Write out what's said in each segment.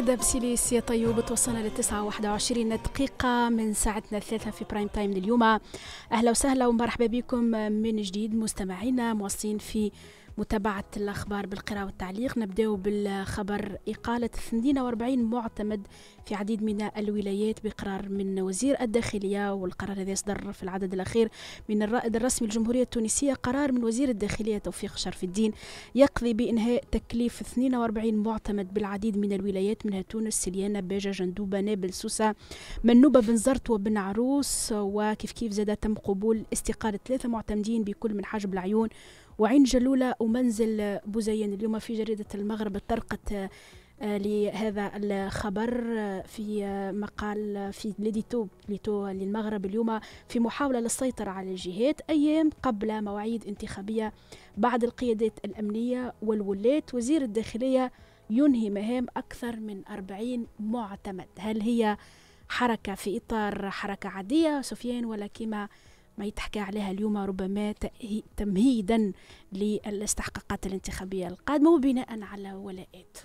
هكذا بسيليسي طيوب توصلنا للتسعة واحدة وعشرين دقيقة من ساعتنا الثالثة في برايم تايم لليوم أهلا وسهلا ومرحبا بكم من جديد مستمعينا مواصلين في متابعة الأخبار بالقراءة والتعليق نبدأ بالخبر إقالة 42 معتمد في عديد من الولايات بقرار من وزير الداخلية والقرار هذا يصدر في العدد الأخير من الرائد الرسمي للجمهورية التونسية قرار من وزير الداخلية توفيق شرف الدين يقضي بإنهاء تكليف 42 معتمد بالعديد من الولايات منها تونس سليانة باجة جندوبة نابل سوسة منوبة بن زرت وبن عروس وكيف كيف زاد تم قبول استقالة ثلاثة معتمدين بكل من حجب العيون وعين جلولة ومنزل بوزين اليوم في جريدة المغرب طرقت آه، لهذا الخبر آه، في آه، مقال في ليديتو ليتو للمغرب اليوم في محاولة للسيطرة على الجهات أيام قبل مواعيد انتخابية بعض القيادات الأمنية والولات وزير الداخلية ينهي مهام أكثر من 40 معتمد هل هي حركة في إطار حركة عادية سفيان ولا كما ما يتحكى عليها اليوم ربما تمهيدا للاستحقاقات الانتخابية القادمة وبناء على ولاءات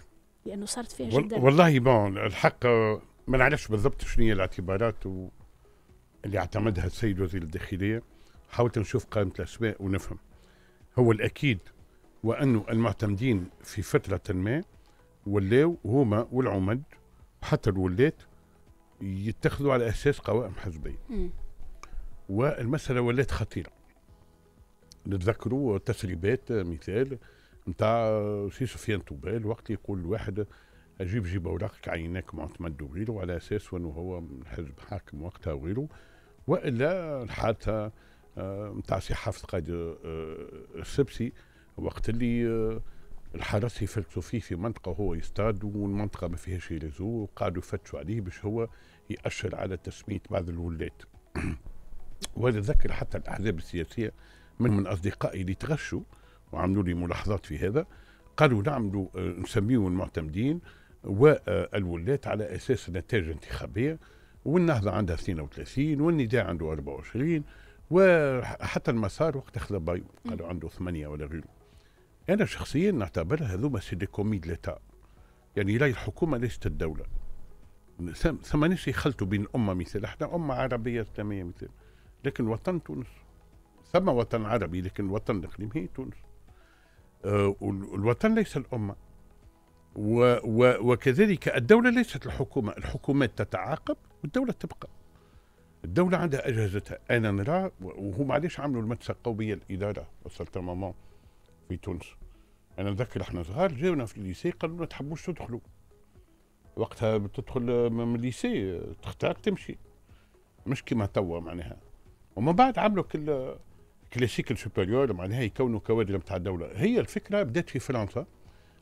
لأنه صارت فيها جدا والله بون الحق ما نعرفش بالضبط شنو هي الاعتبارات و... اللي اعتمدها السيد وزير الداخلية حاولت نشوف قائمة الأسماء ونفهم هو الأكيد وأنه المعتمدين في فترة ما ولاو هما والعمد حتى الولات يتخذوا على أساس قوائم حزبية والمسألة ولات خطيرة نتذكروا تسريبات مثال نتاع سي سفيان توبال وقت يقول الواحد اجيب جيب اوراقك عينك معتمد وغيره على اساس انه هو من حزب حاكم وقتها وغيره والا الحادثه نتاع آه، سي حافظ قايد آه، السبسي وقت اللي آه، الحرس يفلتوا فيه في منطقه هو يصطاد والمنطقه ما فيهاش ريزو وقعدوا يفتشوا عليه باش هو ياشر على تسميه بعض الولات واتذكر حتى الاحزاب السياسيه من من اصدقائي اللي تغشوا وعملوا لي ملاحظات في هذا قالوا نعملوا آه، نسميهم المعتمدين والولاة على اساس نتائج انتخابيه والنهضه عندها 32 والنداء عنده 24 وحتى المسار وقت اخذ بايو قالوا عنده ثمانيه ولا غيره انا شخصيا نعتبر هذوما سي دي كومي يعني لا الحكومه ليست الدوله ثم ناس يخلطوا بين امه مثل احنا امه عربيه اسلاميه مثل لكن وطن تونس ثم وطن عربي لكن آه، الوطن الاقليمي هي تونس الوطن والوطن ليس الامه و و وكذلك الدوله ليست الحكومه الحكومات تتعاقب والدوله تبقى الدولة عندها أجهزتها أنا نرى وهم علاش عملوا المدرسة القومية الإدارة وصلت مامون في تونس أنا نذكر احنا صغار جاونا في الليسي قالوا ما تحبوش تدخلوا وقتها بتدخل من الليسي تختار تمشي مش كيما توا معناها ومن بعد عملوا كل كلاسيك سوبيريور معناها يكونوا كوادر نتاع الدوله هي الفكره بدات في فرنسا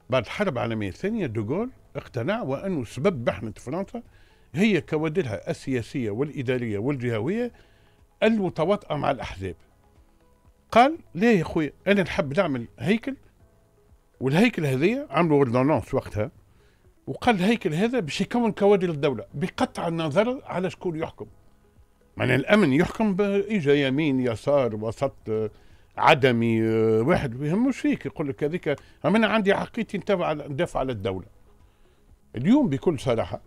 بعد الحرب العالميه الثانيه دوغول اقتنع وانه سبب محنه فرنسا هي كوادرها السياسيه والاداريه والجهويه المتواطئه مع الاحزاب قال لا يا خويا انا نحب نعمل هيكل والهيكل هذايا عملوا اوردونونس وقتها وقال الهيكل هذا باش يكون كوادر الدوله بقطع النظر على شكون يحكم من الامن يحكم بايجا يمين يسار وسط عدمي آه، واحد ما يهموش فيك يقول لك هذيك انا عندي عقيدتي حقيتي ندافع على الدوله اليوم بكل صراحه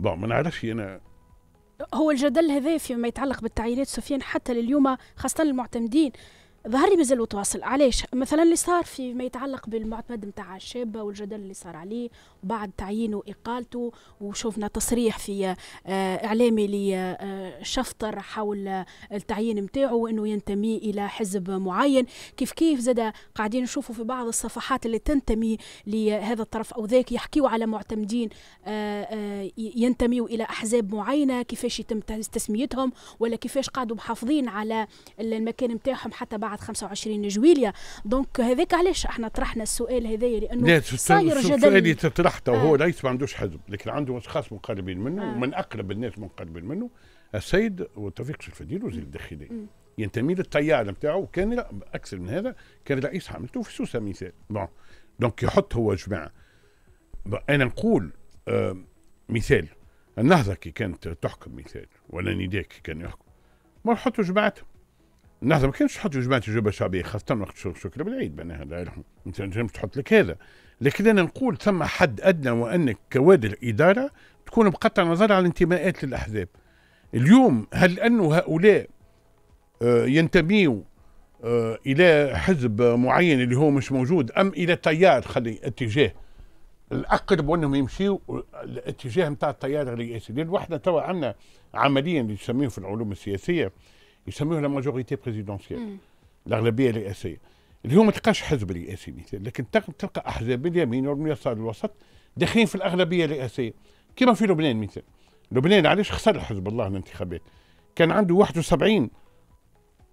بون ما نعرفش انا هو الجدل هذا فيما يتعلق بالتعيينات سفيان حتى لليوم خاصة المعتمدين ظهرني مازال متواصل علاش مثلا اللي صار فيما يتعلق بالمعتمد نتاع الشابه والجدل اللي صار عليه بعد تعيينه واقالته وشفنا تصريح في آه، اعلامي لشفطر آه، حول آه، التعيين نتاعو وانه ينتمي الى حزب معين كيف كيف زاد قاعدين نشوفوا في بعض الصفحات اللي تنتمي لهذا الطرف او ذاك يحكيوا على معتمدين ينتميوا الى احزاب معينه كيفاش يتم تسميتهم ولا كيفاش قاعدوا محافظين على المكان نتاعهم حتى بعد بعد 25 جويليا دونك هذاك علاش احنا طرحنا السؤال هذايا لانه صاير جدل السؤال اللي طرحته وهو آه. ليس ما عندوش حزب لكن عنده اشخاص مقربين منه آه. ومن اقرب الناس مقربين منه السيد وتوفيق شرفدين وزير الداخليه ينتمي للتيار نتاعو كان اكثر من هذا كان رئيس حملته في سوسه مثال بون دونك يحط هو جماعه انا نقول آه مثال النهضه كي كانت تحكم مثال ولا نداء كي كان يحكم ما يحطوا جماعتهم لحظه نعم، ما كانش تحط جماعه الجبهه الشعبية خاصه وقت شكرا بالعيد معناها هذا لهم انت تحط لك هذا لكن انا نقول ثم حد ادنى وانك كوادر اداره تكون مقطع نظر على الانتماءات للاحزاب اليوم هل انه هؤلاء آه، ينتميوا آه، الى حزب معين اللي هو مش موجود ام الى تيار خلي اتجاه الاقرب انهم يمشيوا الاتجاه نتاع التيار الرئاسي لان احنا توا عندنا عمليا اللي نسميه في العلوم السياسيه يسموها ماجوريتي بريزيدونسيال الاغلبيه الرئاسيه اليوم ما تلقاش حزب رئاسي مثال لكن تلقى احزاب اليمين واليسار الوسط داخلين في الاغلبيه الرئاسيه كما في لبنان مثال لبنان علاش خسر حزب الله الانتخابات كان عنده 71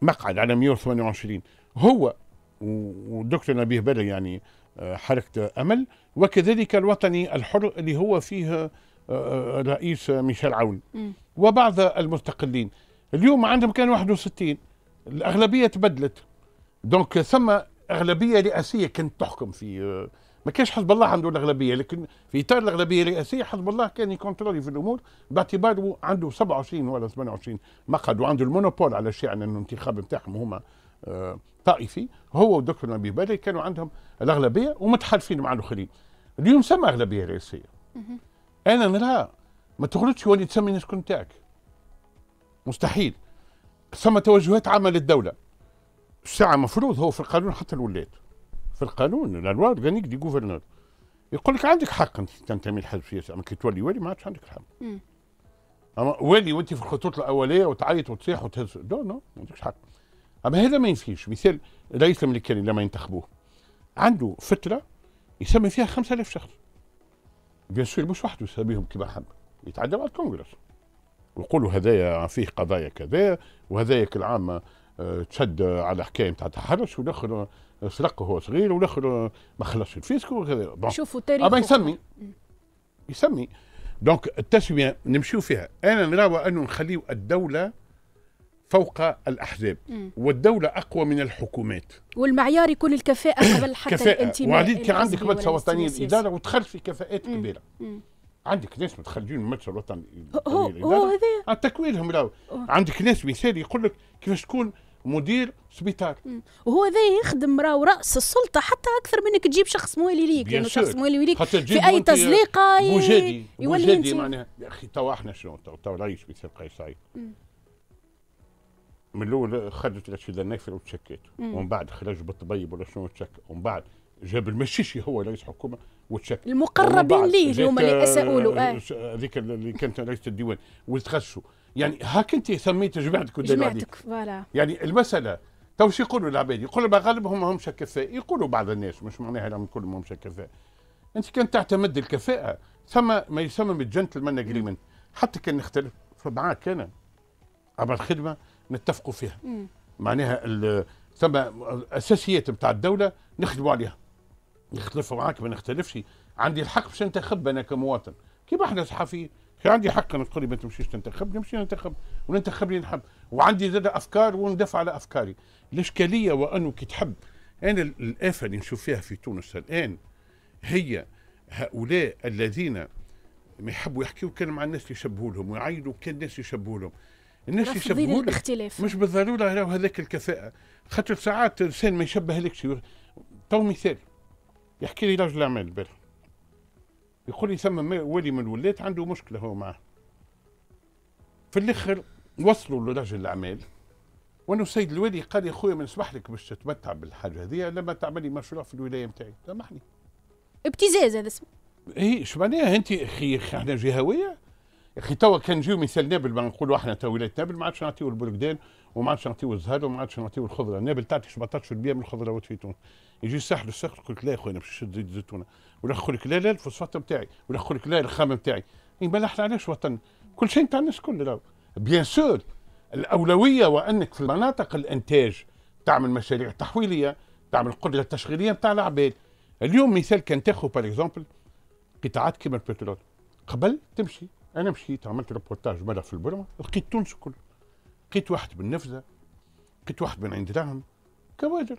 مقعد على 128 هو والدكتور نبيه بلا يعني آه، حركه امل وكذلك الوطني الحر اللي هو فيه الرئيس آه، آه، ميشيل عون وبعض المستقلين اليوم عندهم كان 61 الاغلبيه تبدلت دونك ثم اغلبيه رئاسيه كانت تحكم في آه، ما كانش حزب الله عنده الاغلبيه لكن في اطار الاغلبيه الرئاسيه حزب الله كان يكونترولي في الامور باعتباره عنده 27 ولا 28 مقعد وعنده المونوبول على الشيء عن الانتخاب نتاعهم هما آه، طائفي هو ودكتور نبيه بدري كانوا عندهم الاغلبيه ومتحالفين مع الاخرين اليوم سمى اغلبيه رئاسيه انا نراها ما تخرجش وين تسمي الناس نتاعك مستحيل ثم توجهات عامه للدوله الساعه مفروض هو في القانون حتى الولايات في القانون الانواع اورجانيك دي جوفرنور يقول لك عندك حق انت تنتمي لحزب سياسي اما كي تولي ولي ما عادش عندك حق اما ولي وانت في الخطوط الاوليه وتعيط وتصيح وتهز دو نو ما عندكش حق اما هذا ما ينفيش مثال رئيس الامريكاني لما ينتخبوه عنده فتره يسمي فيها 5000 شخص بيان سور مش وحده يسميهم كما حب يتعدى على الكونغرس ونقولوا هذايا فيه قضايا كذا وهذايا كل عام آه، تشد على حكايه نتاع تحرش والاخر آه، سرق هو صغير والاخر آه، ما خلصش الفيسكو وكذا شوفوا التاريخ اما يسمي يسمي دونك التسميه نمشيو فيها انا نراوى انه نخليو الدوله فوق الاحزاب والدوله اقوى من الحكومات والمعيار يكون الكفاءه قبل حتى كفاءة. وعديد وعليك عندك مدرسه وطنيه الاداره وتخرج في كفاءات كبيره مم. مم. عندك ناس متخرجين من المجلس الوطني هو هو هذا تكوينهم عندك ناس مثال يقول لك كيفاش تكون مدير سبيتار وهو ذا يخدم راهو راس السلطه حتى اكثر منك تجيب شخص موالي ليك لانه شخص موالي ليك في اي تزليقه بوجادي بوجادي معناها يا اخي توا احنا شنو توا العيش قيس قيصاي من الاول خرجت الاشياء النافله وتشكيت ومن بعد خرج بالطبيب ولا شنو تشك ومن بعد جاب المشيشي هو رئيس حكومه وتشك المقربين ليه اللي هما آه، آه. اللي اساؤوا له هذيك اللي كانت رئيسه الديوان وتخشوا يعني هاك انت سميت جمعتك جمعتك فوالا يعني المساله تو شو يقولوا العباد يقولوا ما همش كفاء يقولوا بعض الناس مش معناها لهم كلهم همش كفاء انت كان تعتمد الكفاءه ثم ما يسمى بالجنتلمان اجريمنت حتى كان نختلف معاك انا اما الخدمه نتفقوا فيها معناها ثم اساسيات بتاع الدوله نخدموا عليها نختلف معاك ما نختلفش عندي الحق باش ننتخب انا كمواطن كيما احنا صحفيين كي عندي حق انك تقول لي ما تمشيش تنتخب نمشي ننتخب وننتخب اللي نحب وعندي زاد افكار وندافع على افكاري الاشكاليه وانه كي تحب انا الافه اللي نشوف فيها في تونس الان هي هؤلاء الذين ما يحبوا يحكيوا كان مع الناس اللي يشبهوا لهم ويعيدوا كان الناس يشبهوا لهم الناس يشبهوا الاختلاف مش بالضروره راهو هذاك الكفاءه خاطر ساعات الانسان ما يشبه لكش تو مثال يحكي لي رجل اعمال البارح يقول لي ثم ولي من الولايات عنده مشكله هو معاه في الاخر وصلوا لرجل الاعمال وانه السيد الوالي قال يا خويا ما نسمح لك باش تتمتع بالحاجه هذه لما تعمل لي مشروع في الولايه نتاعي سامحني ابتزاز هذا اسمه اي اش معناها انت اخي احنا جهويه اخي توا كان نجيو مثال نابل ما نقولوا احنا توا ولايه نابل ما عادش نعطيو البلدان وما عادش نعطيو الزهر وما عادش نعطيو الخضره النابل تعطي 17% من الخضروات في تونس يجي الساحل الساحل يقول لك لا يا خويا انا باش نشد زيت الزيتونه ولا يقول لك لا لا الفوسفات نتاعي ولا يقول لك لا الخام نتاعي يبان إيه، احنا علاش وطن كل شيء نتاع الناس كل بيان سور الاولويه وانك في مناطق الانتاج تعمل مشاريع تحويليه تعمل قدره تشغيليه نتاع العباد اليوم مثال كان تاخذ باغ اكزومبل قطاعات كيما البترول قبل تمشي انا مشيت عملت ريبورتاج مره في البرمه لقيت تونس كله لقيت واحد من نفذه لقيت واحد من عند دعم كوادر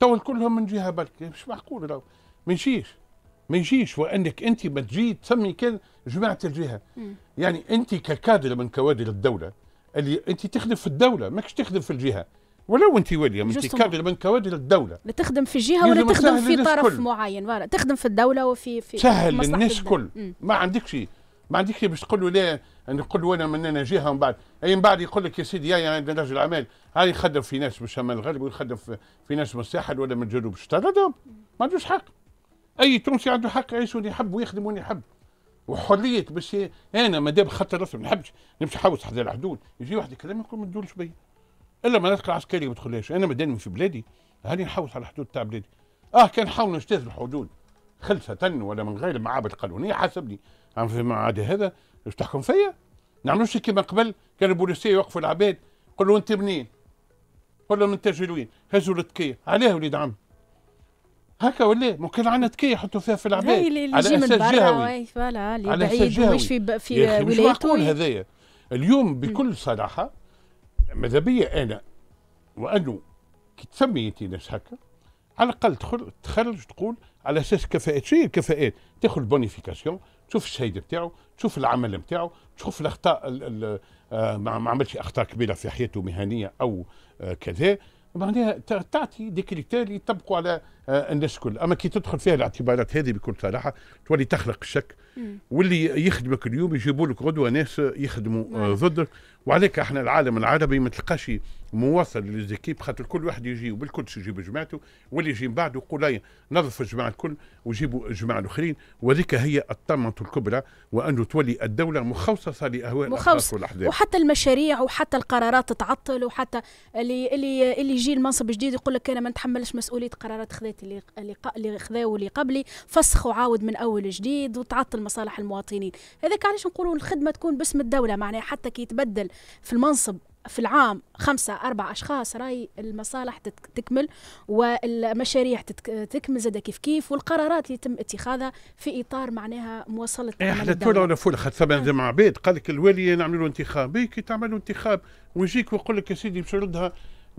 تو كلهم من جهه بالك مش معقول ما يجيش ما يجيش وانك انت ما تجي تسمي كان جماعه الجهه م. يعني انت ككادر من كوادر الدوله اللي انت تخدم في الدوله ماكش تخدم في الجهه ولو انت وليا انت كادر من كوادر الدوله لا تخدم في جهه ولا تخدم في طرف كل. معين تخدم في الدوله وفي في سهل للناس كل ما عندكش عندك كي باش تقول له لا نقول يعني له انا من انا جهه من بعد اي من بعد يقول لك يا سيدي يا يعني رجل اعمال هاي يخدم في ناس من شمال الغربي ويخدم في ناس من الساحل ولا من الجنوب اشترطهم ما عندوش حق اي تونسي عنده حق يعيش وين يحب ويخدم وين يحب وحريه باش انا ما دام خطر راسي ما نحبش نمشي نحوس حدا الحدود يجي واحد يكلم يقول ما تدولش بيا الا مناطق عسكري ما تدخلهاش انا دام في بلادي هاني نحوس على الحدود تاع بلادي اه كان حاولنا نجتاز الحدود خلسة ولا من غير المعابد القانونية حسبني أنا في المعاد هذا مش تحكم فيا نعملوش كيما قبل كان البوليسيه يوقفوا العباد قول له أنت منين؟ قول من أنت جلوين هزوا التكية علاه وليد عم هكا ولا ممكن عندنا تكيه يحطوا فيها في العباد على اساس جهوي على اساس جهوي مش في ب... في ولايته مش معقول هذايا اليوم بكل صراحه ماذا بيا انا وانه كي انت ناس هكا على الاقل تخرج تخرج تقول على اساس كفاءات شنو هي الكفاءات تاخذ بونيفيكاسيون تشوف الشهيد نتاعو تشوف العمل نتاعو تشوف الاخطاء آه، ما عملش اخطاء كبيره في حياته مهنيه او آه، كذا معناها تعطي دي كريتير يطبقوا على آه، الناس الكل اما كي تدخل فيها الاعتبارات هذه بكل صراحه تولي تخلق الشك واللي يخدمك اليوم يجيبوا لك غدوه ناس يخدموا آه، نعم. ضدك وعليك احنا العالم العربي ما تلقاش مواصل للزكيب خاطر كل واحد يجي وبالكل يجيب جماعته واللي يجي من بعده يقول نظف الجماعه الكل وجيبوا الجماعه الاخرين وذيك هي الطمه الكبرى وانه تولي الدوله مخصصه لاهواء مخصص والاحداث وحتى المشاريع وحتى القرارات تعطل وحتى اللي اللي اللي يجي المنصب جديد يقول لك انا ما نتحملش مسؤوليه قرارات خذيتها اللي اللي خذاو اللي قبلي فسخ وعاود من اول جديد وتعطل مصالح المواطنين هذاك علاش نقولوا الخدمه تكون باسم الدوله معناها حتى كي يتبدل في المنصب في العام خمسة أربع أشخاص راي المصالح تكمل والمشاريع تكمل زادة كيف كيف والقرارات اللي يتم اتخاذها في إطار معناها مواصلة إيه، احنا تولى ولا فولى خاطر ثمان آه. عبيد قال لك الوالي نعملوا انتخاب كي تعملوا انتخاب ويجيك ويقول لك يا سيدي باش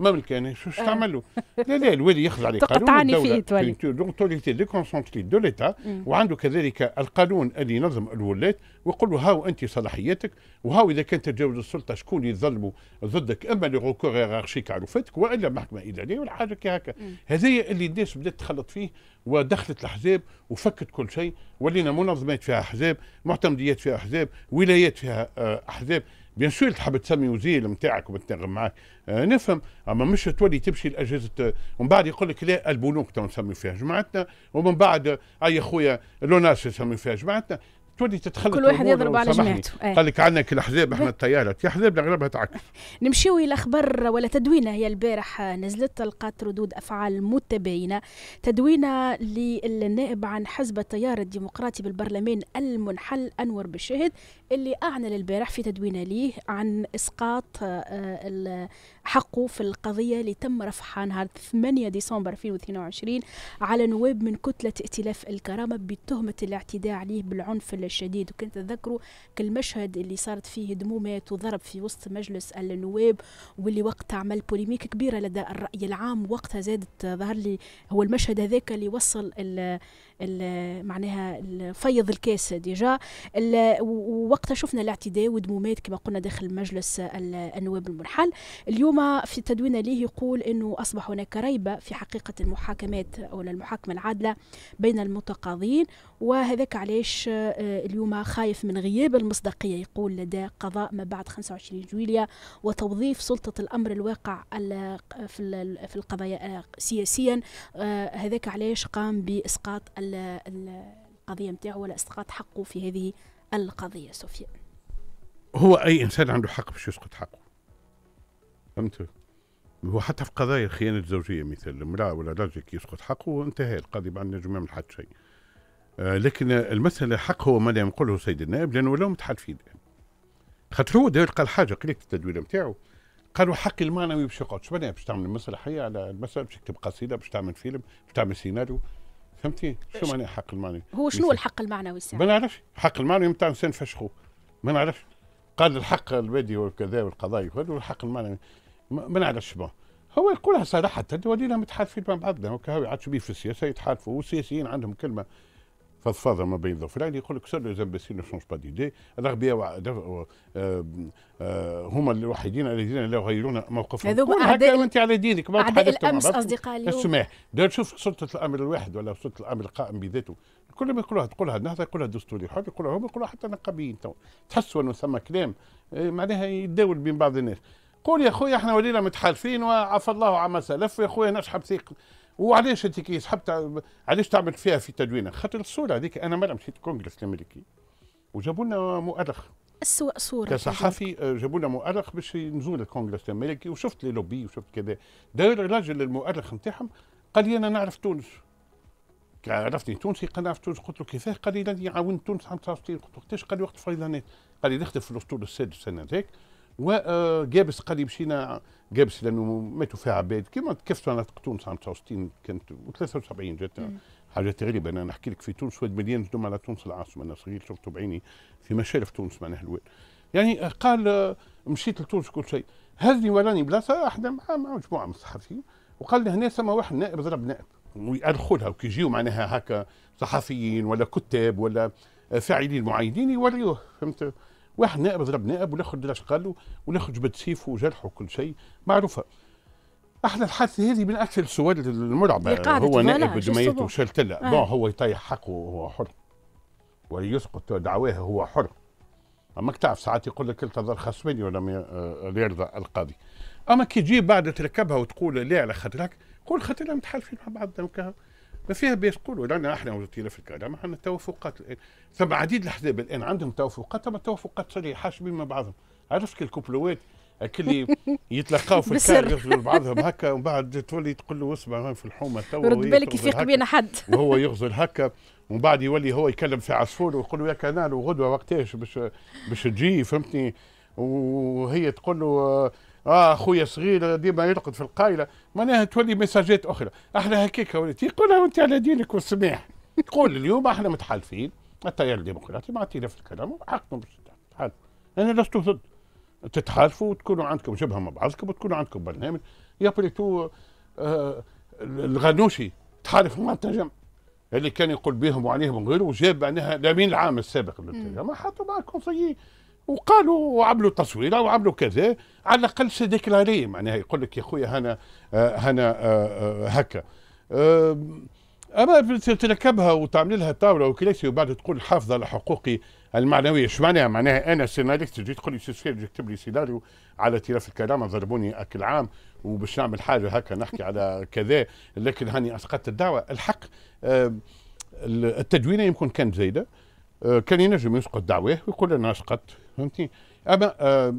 مملكه انا شو آه. تعملوا لا لا الوالي يخضع لقانون الدوله دونك توليتي ديكونسونتري دو ليتا وعنده كذلك القانون اللي ينظم الولايات ويقول له هاو انت صلاحياتك وهاو اذا كان تجاوز السلطه شكون يظلموا ضدك اما لي ريكور هيرارشيك عرفتك والا محكمه اداريه ولا حاجه كي هكا هذايا اللي الناس بدات تخلط فيه ودخلت الاحزاب وفكت كل شيء ولينا منظمات فيها احزاب معتمديات فيها احزاب ولايات فيها آه، احزاب بيان سور تحب تسمي وزير نتاعك وتنغم معاك آه نفهم اما مش تولي تمشي لاجهزه آه، ومن بعد يقول لك لا البنوك تو نسمي فيها جماعتنا ومن بعد آه، اي خويا لوناس يسمي فيها جماعتنا تولي تتخلط كل واحد يضرب على جماعته ايه. قال لك عنك الاحزاب احنا التيارات يا احزاب اغلبها تعكس نمشيو الى خبر ولا تدوينه هي البارح نزلت لقات ردود افعال متباينه تدوينه للنائب عن حزب التيار الديمقراطي بالبرلمان المنحل انور بشهد اللي اعلن البارح في تدوينه ليه عن اسقاط آه، حقه في القضية اللي تم رفعها نهار 8 ديسمبر 2022 على نواب من كتلة ائتلاف الكرامة بتهمة الاعتداء عليه بالعنف الشديد وكنت أتذكروا كالمشهد اللي صارت فيه دمومات وضرب في وسط مجلس النواب واللي وقت عمل بوليميك كبيرة لدى الرأي العام وقتها زادت ظهر لي هو المشهد هذاك اللي وصل معناها فيض الكاس ديجا ووقتها شفنا الاعتداء ودمومات كما قلنا داخل مجلس النواب المنحل اليوم في تدوين ليه يقول انه اصبح هناك ريبه في حقيقه المحاكمات او المحاكمه العادله بين المتقاضين وهذاك علاش آه، اليوم خايف من غياب المصداقيه يقول لدى قضاء ما بعد 25 جويليا وتوظيف سلطه الامر الواقع في القضايا آه، سياسيا آه، هذاك علاش قام باسقاط القضيه نتاعو ولا اسقاط حقه في هذه القضيه سفيان هو اي انسان عنده حق باش يسقط حقه فهمت هو حتى في قضايا الخيانه الزوجيه مثل المراه ولا الرجل كي يسقط حقه انتهى القاضي بعد ما يعمل حتى شيء آه لكن المساله حق هو ما لم ينقله سيد النائب لانه لو متحالفين خاطر هو داير قال حاجه قريت التدوير نتاعو قالوا حقي المعنوي باش يقعد شبنا باش تعمل مسرحيه على المساله باش تكتب قصيده باش تعمل فيلم باش تعمل سيناريو فهمتي شو معنى الحق المعنوي هو شنو الحق المعنوي ساعة؟ ما نعرفش الحق المعنوي نتاع الانسان فشخو ما نعرفش قال الحق البدي والكذا والقضايا وهذا والحق المعنوي ما نعرفش شنو هو يقولها صراحة ولينا متحالفين مع بعضنا هكا يعاتشوا بيه في السياسة يتحالفوا والسياسيين عندهم كلمة فضفاضه ما بين ظفران يقول لك سول زامبسي نو شونج با ديدي الاغبياء هما الوحيدين الذين لا يغيرون موقفهم هذوما هكا انت على دينك ما اعداء الامس اصدقاء اليوم السماح شوف سلطه الامر الواحد ولا سلطه الامر القائم بذاته كل ما يقولوها تقولها النهضه يقولها الدستوري حر يقولها هم يقولوها حتى نقابيين تو تحسوا انه ثم كلام آه، معناها يتداول بين بعض الناس قول يا خويا احنا ولينا متحالفين وعفى الله عما سلف يا خويا نشحب ثقل وعلاش انت كي سحبت علاش تعمل فيها في تدوينه؟ خاطر الصوره هذيك انا مره مشيت الكونغرس الامريكي وجابوا لنا مؤرخ اسوء صورة كصحفي آه، جابوا لنا مؤرخ باش نزور الكونغرس الامريكي وشفت لي لوبي وشفت كذا داير الراجل المؤرخ نتاعهم قال لي انا نعرف تونس عرفتني تونسي قال نعرف تونس قلت له كيفاه قال لي عاونت تونس عام 69 قلت له قداش قال لي وقت الفيضانات قال لي نخدم في الاسطول السادس سنه ذاك وجابس قال لي مشينا جابس لانه ماتوا فيها عباد كيما كيف انا تونس عام 69 كانت و73 جات حاجات غريبه انا نحكي لك في تونس واد مليان جدوم على تونس العاصمه انا صغير شفته بعيني في مشارف تونس معناها الوال يعني قال مشيت لتونس كل شيء هزني وراني بلاصه احنا مع مجموعه من الصحفيين وقال لي هنا ثم واحد نائب ضرب نائب ويأرخلها وكي يجيو معناها هكا صحفيين ولا كتاب ولا فاعلين معايدين يوريوه فهمت واحد نائب ضرب نائب والاخر درش قال له والاخر جبد سيفه وجرحه وكل شيء معروفه احنا الحادثه هذه من اكثر الصور المرعبه هو نائب جمعيه وشرتلة آه. بون هو يطيح حقه وهو حر ويسقط دعواه هو حر اما تعرف ساعات يقول لك انتظر خصمني ولم يرضى آه، القاضي اما كي تجي بعد تركبها وتقول لا على خاطرك قول خاطرنا متحالفين مع بعضنا وكذا ما فيها باش نقولوا لان احنا وجدتينا في الكلام عندنا توافقات الان ثم عديد الاحزاب الان عندهم توافقات ثم توافقات صريحه بين بعضهم عرفت كي الكوبلوات اللي يتلقاو في الكار يغزلوا بعضهم هكا ومن بعد تولي تقول له اسمع في الحومه تو رد بالك يفيق بين حد وهو يغزل هكا ومن بعد يولي هو يكلم في عصفور ويقول له يا كنال وغدوه وقتاش باش باش تجي فهمتني وهي تقول له اه خويا صغير ديما يرقد في القايله معناها تولي مساجات اخرى احنا هكاك وليتي قولها وانت على دينك والسماح تقول اليوم احنا متحالفين التيار الديمقراطي عطينا في الكلام وحقكم تتحالفوا انا لست ضد تتحالفوا وتكونوا عندكم جبهه مع بعضكم وتكونوا عندكم برنامج يا يبرتوا آه الغنوشي تحالف مع التنجم اللي كان يقول بهم وعليهم وغيره وجاب معناها الامين العام السابق للتنجم حطوا معكم صيي وقالوا وعملوا تصويره وعملوا كذا على الاقل سي ديكلاري معناها يقول لك يا خويا هنا آه، هنا آه، آه، هكا اما تركبها وتعمل لها طاوله وكلاسي وبعد تقول حافظه على حقوقي المعنويه اش معناها؟ معناها انا سيناريست تجي تقول لي تكتب يكتب لي سيناريو على تلاف الكلام ضربوني اكل عام وباش نعمل حاجه هكا نحكي على كذا لكن هاني اسقطت الدعوه الحق التدوينه يمكن كانت زايده كان ينجم يسقط دعواه ويقول انا اسقطت فهمتني اما آه،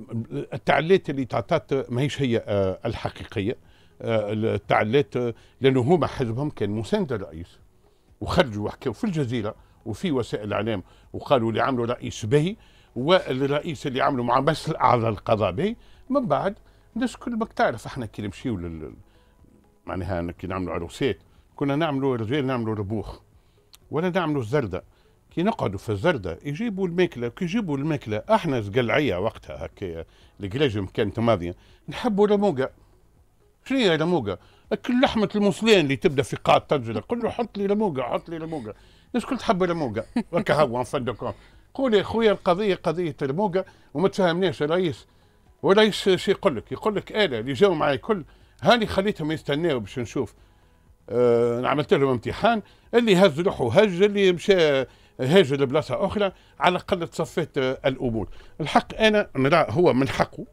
التعليات اللي تعطات ماهيش هي آه، الحقيقيه آه، التعليات لانه هما حزبهم كان مساند للرئيس وخرجوا وحكوا في الجزيره وفي وسائل الاعلام وقالوا اللي عملوا رئيس به والرئيس اللي عملوا مع بس الاعلى القضاء به من بعد الناس كل ما تعرف احنا كي نمشيو لل... معناها كي نعملوا عروسات كنا نعملوا رجال نعملوا ربوخ ولا نعملوا الزرده كي نقعدوا في الزردة يجيبوا الماكلة كي يجيبوا الماكلة احنا زقلعية وقتها هكايا القلاجم كانت ماضية نحبوا رموقة شنو هي رموقة؟ كل لحمة الموسلين اللي تبدا في قاع الطنجرة قل له حط لي رموقة حط لي رموقة الناس كل تحب رموقة هكا هو فندقون قول يا خويا القضية قضية رموقة وما تفهمناش الرئيس والرئيس شو يقول لك؟ يقول لك انا اللي جاوا معي كل هاني خليتهم يستناو باش نشوف آه عملت لهم امتحان اللي هز روحه هج اللي مشى هاجر لبلاصه اخرى على الاقل تصفيت آه، الامور الحق انا نرى هو من حقه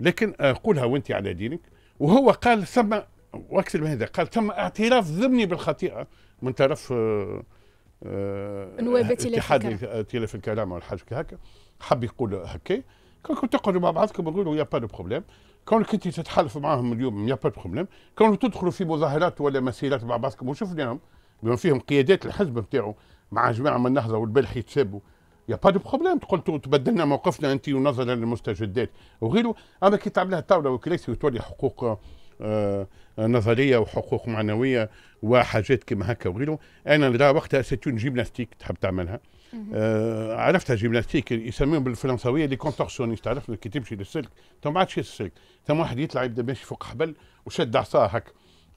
لكن آه، قولها وانت على دينك وهو قال ثم واكثر من هذا قال ثم اعتراف ضمني بالخطيئه من طرف آه، نواب اتحاد تلف الكرامه والحاج هكا حب يقول هكا كون كنت تقعدوا مع بعضكم تقولوا يا با دو بروبليم كون كنت تتحالف معاهم اليوم يا با دو بروبليم كون تدخلوا في مظاهرات ولا مسيرات مع بعضكم وشفناهم بما فيهم قيادات الحزب نتاعو مع جماعه من النهضه والبلح يتسابوا يا با دو بروبليم تقول تبدلنا موقفنا انت ونظرا للمستجدات وغيره اما كي تعملها الطاوله وكراسي وتولي حقوق آه، آه، نظريه وحقوق معنويه وحاجات كما هكا وغيره انا نرى وقتها سيتون جيمناستيك تحب تعملها آه عرفتها جيمناستيك يسميهم بالفرنسويه لي كونتورسيونيست عرفت كي تمشي للسلك تو ما عادش السلك ثم واحد يطلع يبدا ماشي فوق حبل وشد عصاه هكا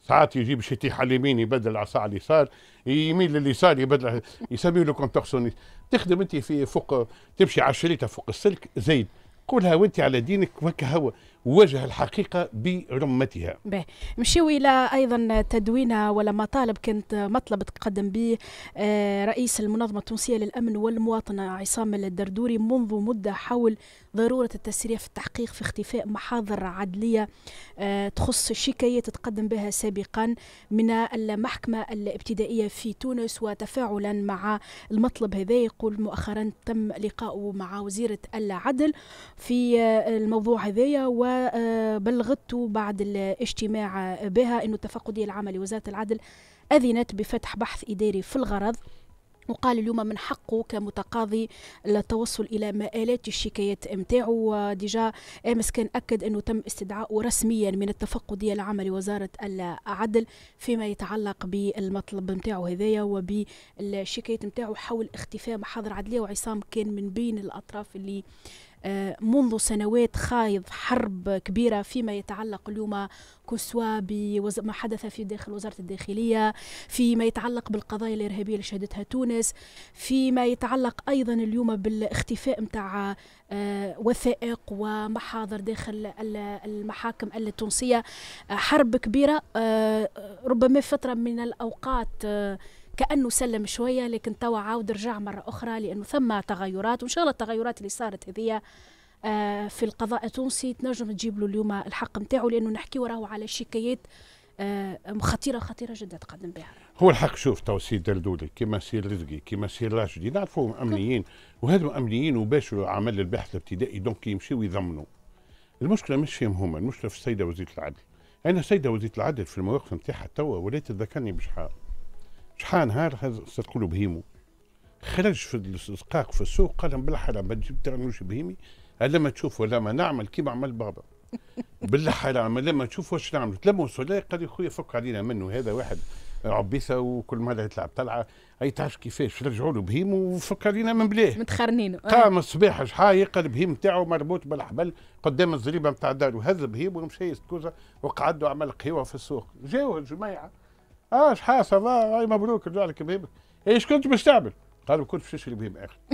ساعات يجيب شتي على اليمين يبدل عصا على اليسار يميل لليسار يبدل يسمي له كونتورسيونيست تخدم انت في فوق تمشي على الشريطه فوق السلك زيد قولها وانت على دينك وكا هو واجه الحقيقة برمتها نمشيو إلى أيضا تدوينة ولا مطالب كانت مطلب تقدم به آه، رئيس المنظمة التونسية للأمن والمواطنة عصام الدردوري منذ مدة حول ضرورة التسريع في التحقيق في اختفاء محاضر عدلية آه، تخص شكاية تقدم بها سابقا من المحكمة الابتدائية في تونس وتفاعلا مع المطلب هذا يقول مؤخرا تم لقاؤه مع وزيرة العدل في آه، الموضوع هذايا و بلغت بعد الاجتماع بها أن التفقدية العامة لوزارة العدل أذنت بفتح بحث إداري في الغرض وقال اليوم من حقه كمتقاضي التوصل الى مآلات الشكايات نتاعو وديجا امس كان اكد انه تم استدعائه رسميا من التفقديه العامه لوزاره العدل فيما يتعلق بالمطلب نتاعو هذايا وبالشكايات نتاعو حول اختفاء محاضر عدليه وعصام كان من بين الاطراف اللي آه، منذ سنوات خايض حرب كبيرة فيما يتعلق اليوم كسوا بما حدث في داخل وزارة الداخلية فيما يتعلق بالقضايا الإرهابية اللي شهدتها تونس فيما يتعلق أيضا اليوم بالاختفاء متاع آه، وثائق ومحاضر داخل المحاكم التونسية حرب كبيرة آه، ربما فترة من الأوقات كانه سلم شويه لكن توا عاود رجع مره اخرى لانه ثم تغيرات وان شاء الله التغيرات اللي صارت هذه آه، في القضاء التونسي تنجم تجيب له اليوم الحق نتاعو لانه نحكيو راهو على شكايات آه، خطيره خطيره جدا تقدم بها هو الحق شوف تو سي دلدولي كيما سي رزقي كيما سي راشدي نعرفوهم امنيين وهذو امنيين وباش عمل البحث الابتدائي دونك يمشيو يضمنوا المشكله مش فيهم هما المشكله في السيده وزيره العدل انا السيده وزيره العدل في المواقف نتاعها توا ولات تذكرني بشحال شحال نهار سرقوا له بهيمو خرج في السقاق في السوق قال لهم بالحرام ما تجيب تعملوش بهيمي الا ما تشوف ولا ما نعمل كيما عمل بابا بالحرام الا ما تشوف واش نعمل تلموا سولاي قال لي خويا فك علينا منه هذا واحد عبيثه وكل مره يطلع طلعه اي تعرف كيفاش رجعوا له بهيم وفك علينا من بلاه متخرنين قام آه. الصباح شحال يلقى البهيم نتاعو مربوط بالحبل قدام الزريبه نتاع دارو هز بهيم ومشى يستكوزه وقعد وعمل قهوه في السوق جاو الجماعه اه حاسه آه، الله مبروك رجع لك بهيمك ايش كنت تعمل؟ قال طيب، كنت باش نشري بهم اخي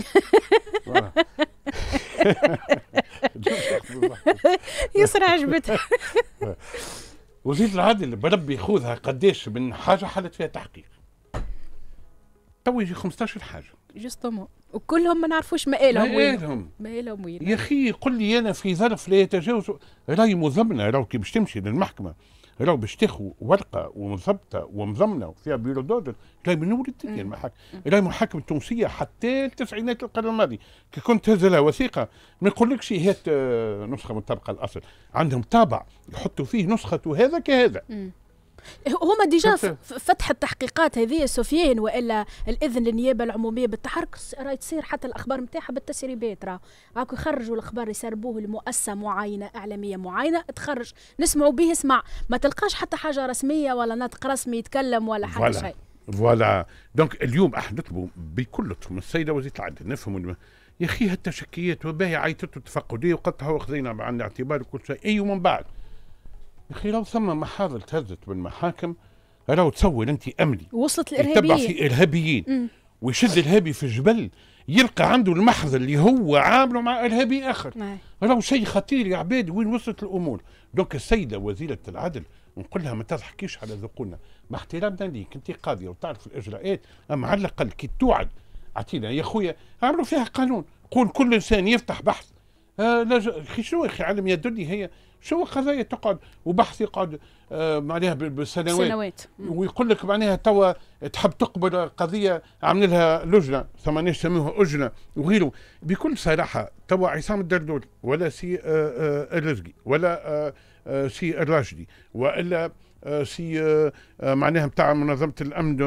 يسرى عجبتها وزيد العدل بربي ياخذها قداش من حاجه حلت فيها تحقيق تو يجي 15 حاجه جوستومون وكلهم ما نعرفوش مآلهم مآلهم مآلهم وين يا اخي قل لي انا في ظرف لا يتجاوز راهي مذمنه راهو كي باش تمشي للمحكمه باش بيشتخوا ورقه ومظبطه ومضمنه وفيها دودر تلاقي من اول الدنيا المحاكم راهي محاكم تونسيه حتى التسعينات القرن الماضي كي كنت تهز لها وثيقه ما يقولكش هات آه، نسخه مطابقه الاصل عندهم طابع يحطوا فيه نسخه هذا كهذا هما ديجا فتح التحقيقات هذه سفيان والا الاذن للنيابه العموميه بالتحرك راهي تصير حتى الاخبار نتاعها بالتسريبات راه هاكو يخرجوا الاخبار يسربوه لمؤسسه معينه اعلاميه معينه تخرج نسمعوا به اسمع ما تلقاش حتى حاجه رسميه ولا ناطق رسمي يتكلم ولا حتى شيء فوالا دونك اليوم احنا نطلبوا بكل من السيده وزيره العدل نفهموا يا اخي هالتشكيات وباهي عيطت التفقديه وقتها وخذينا مع الاعتبار وكل شيء اي أيوة ومن بعد يا اخي لو ثم محاضر تهزت بالمحاكم لو تصور انت امني وصلت الارهابيين يتبع في ارهابيين ويشد الهابي في الجبل يلقى عنده المحض اللي هو عامله مع ارهابي اخر نعم. راهو شيء خطير يا عبادي وين وصلت الامور دونك السيده وزيره العدل نقول لها ما تضحكيش على ذوقنا مع احترامنا ليك انت قاضيه وتعرف الاجراءات اما على الاقل كي توعد اعطينا يا خويا عملوا فيها قانون قول كل انسان يفتح بحث آه لا شنو يا اخي علم يدلي هي شو قضايا تقعد وبحث يقعد آه، معناها بالسنوات سنوات ويقول لك معناها توا تحب تقبل قضيه عمل لها لجنه ثم ناس يسموها اجنه وغيره بكل صراحه توا عصام الدردول ولا سي آه، آه، الرزقي ولا سي الراشدي والا آه، سي آه، آه، معناها نتاع منظمه الامن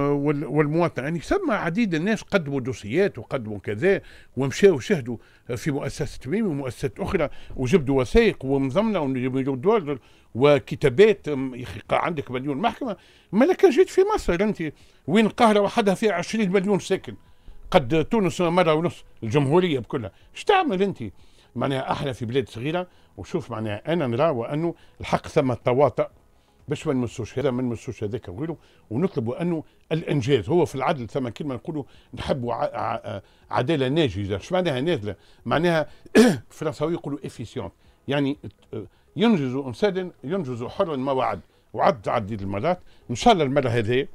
والمواطنه يعني ثم عديد الناس قدموا دوسيات وقدموا كذا ومشاو شهدوا في مؤسسه تميم ومؤسسات اخرى وجبدوا وثائق ومضمنه ومليون وكتابات عندك مليون محكمه ملكه جيت في مصر انت وين القاهره وحدها فيها 20 مليون ساكن قد تونس مره ونص الجمهوريه بكلها اش تعمل انت؟ معناها احلى في بلاد صغيره وشوف معناها انا نرى وانه الحق ثم التواطئ باش ما نمسوش هذا ما نمسوش هذاك وغيره ونطلبوا انه الانجاز هو في العدل ثم كلمه نقولوا نحبوا عداله ناجزه اش معناها نازله معناها فرنساوي يقولوا افيسيونت يعني ينجز انسان ينجز حرا ما وعد وعد عديد المرات ان شاء الله المره هذه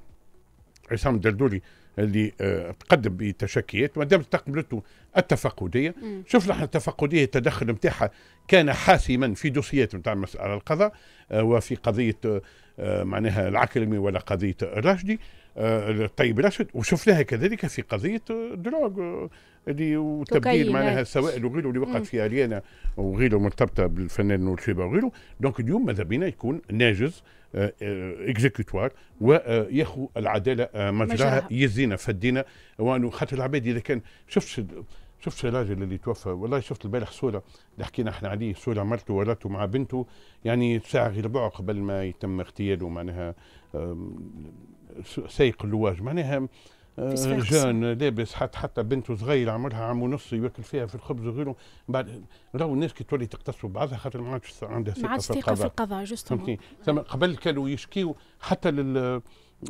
عصام الدردوري اللي آه، تقدم بتشكيات ما دام استقبلته التفقديه شفنا احنا التفقديه التدخل نتاعها كان حاسما في دوسيات نتاع مساله القضاء آه، وفي قضيه آه، آه، معناها العكرمي ولا قضيه الرشدي الطيب رشد وشفناها كذلك في قضيه دروغ اللي وتبديل معناها السوائل وغيره اللي وقعت في اريانا وغيره مرتبطه بالفنان نور شيبه وغيره دونك اليوم ماذا بينا يكون ناجز اكزيكيتوار وياخو العداله مجراها يزينا فدينا وانه خاطر العباد اذا كان شفت شفت الراجل اللي توفى والله شفت البارح صوره اللي حكينا احنا عليه صوره مرته ولدته مع بنته يعني ساعه غير ربع قبل ما يتم اغتياله معناها سايق اللواج معناها آه، جان لابس حتى حتى بنته صغيره عمرها عام ونص ياكل فيها في الخبز وغيره بعد راهو الناس كي تولي تقتصوا بعضها خاطر ما عادش عندها ثقه في القضاء في القضاء فهمتني قبل كانوا يشكيوا حتى لل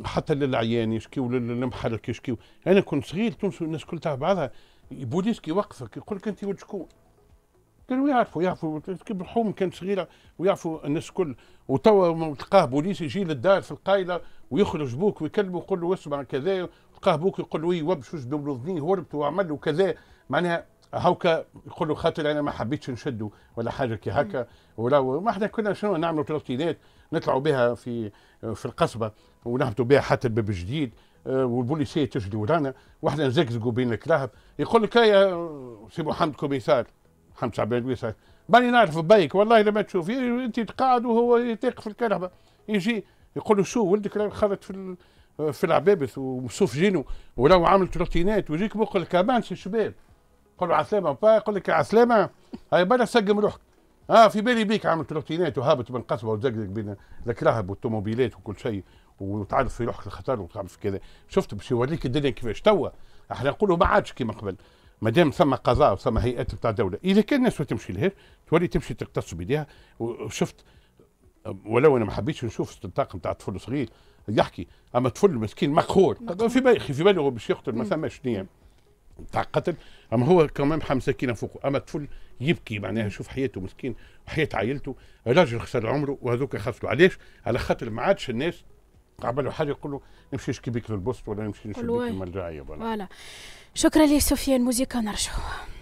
حتى للعيان يشكيوا للمحرك يشكيوا انا كنت صغير تونس الناس كل تاع بعضها بوليس كي يوقفك يقول لك انت وشكون كانوا يعرفوا يعرفوا كي بالحوم كانت صغيره ويعرفوا الناس الكل وتوا تلقاه بوليس يجي للدار في القايله ويخرج بوك ويكلمه ويقول له اسمع كذا تلقاه بوك يقول له يوبش وجده بلوظني هربت وعمل وكذا معناها هاوكا يقول له خاطر انا ما حبيتش نشده ولا حاجه كي هكا ولا ما احنا كنا شنو نعملوا تروتينات نطلعوا بها في في القصبه ونهبطوا بها حتى الباب الجديد آه، والبوليسيه تجري ورانا واحنا نزقزقوا بين الكلاب يقول لك يا سي محمد كوميسار محمد شعبان كوميسار ماني نعرف بيك والله لما تشوفيه انت تقعد وهو يطيق في الكرهبه يجي يقول له شو ولدك خرج في في العبابث ومصوف جينو ولو عامل روتينات ويجيك لك امان سي شباب قول له عسلامه با يقول لك عسلامه هاي برا سقم روحك اه في بالي بيك عامل روتينات وهابط من قصبه وزقزق بين الكراهب والطوموبيلات وكل شيء وتعرف يروح الخطر وتعرف كذا شفت باش يوريك الدنيا كيفاش توا احنا نقولوا ما عادش كيما قبل ما دام ثم قضاء وثم هيئات بتاع دوله اذا كان الناس ما تمشي لهاش تولي تمشي تقتص بيديها وشفت ولو انا ما حبيتش نشوف الطاقم نتاع طفل صغير يحكي اما طفل مسكين مقهور في بالي في بالي هو باش يقتل ما ثماش نيه تاع قتل اما هو كمان حمل سكينه فوقه اما الطفل يبكي معناها يشوف حياته مسكين وحياه عائلته راجل خسر عمره وهذوك خسروا علاش على خاطر ما عادش الناس قبل حاجه يقول له نمشي نشكي بيك للبوست ولا نمشي نشرب المرجعيه فوالا شكرا لك سفيان موزيكا نرجو